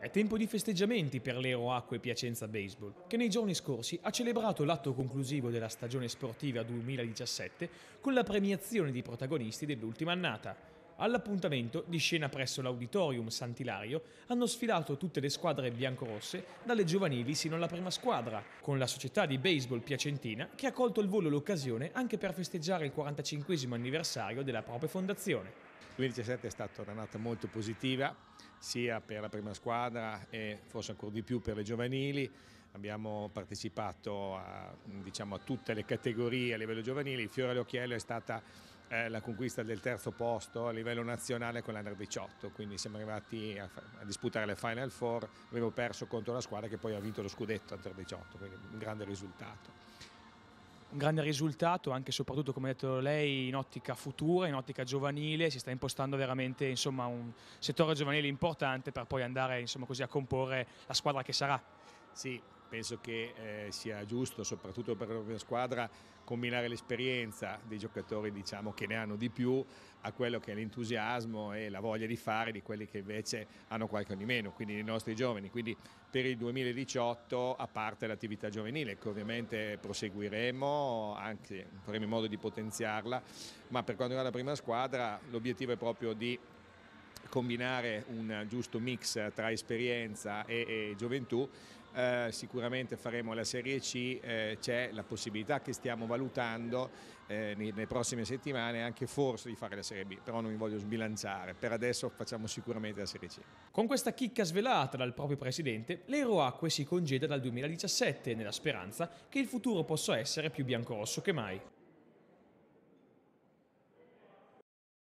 È tempo di festeggiamenti per l'Ero Acque Piacenza Baseball, che nei giorni scorsi ha celebrato l'atto conclusivo della stagione sportiva 2017 con la premiazione di protagonisti dell'ultima annata. All'appuntamento di scena presso l'Auditorium Sant'Ilario hanno sfilato tutte le squadre biancorosse, dalle giovanili sino alla prima squadra, con la società di baseball Piacentina che ha colto il volo l'occasione anche per festeggiare il 45 anniversario della propria fondazione. Il 2017 è stata una nata molto positiva sia per la prima squadra e forse ancora di più per le giovanili. Abbiamo partecipato a, diciamo, a tutte le categorie a livello giovanile. Il fiore all'occhiello è stata eh, la conquista del terzo posto a livello nazionale con l'Under 18, quindi siamo arrivati a, a, disputare le Final Four, avevo perso contro la squadra che poi ha vinto lo scudetto Under 18, quindi un grande risultato un grande risultato, anche e soprattutto, come ha detto lei, in ottica futura, in ottica giovanile, si sta impostando veramente insomma, un settore giovanile importante per poi andare insomma, così, a comporre la squadra che sarà. Sì, penso che eh, sia giusto, soprattutto per la mia squadra, combinare l'esperienza dei giocatori diciamo, che ne hanno di più a quello che è l'entusiasmo e la voglia di fare di quelli che invece hanno qualche di meno, quindi dei nostri giovani. Quindi per il 2018, a parte l'attività giovanile, che ovviamente proseguiremo, anche faremo in modo di potenziarla, ma per quanto riguarda la prima squadra l'obiettivo è proprio di combinare un giusto mix tra esperienza e, e gioventù, eh, sicuramente faremo la Serie C, eh, c'è la possibilità che stiamo valutando eh, nelle prossime settimane anche forse di fare la Serie B, però non mi voglio sbilanciare, per adesso facciamo sicuramente la Serie C. Con questa chicca svelata dal proprio presidente, l'Ero Acque si congeda dal 2017 nella speranza che il futuro possa essere più biancorosso che mai.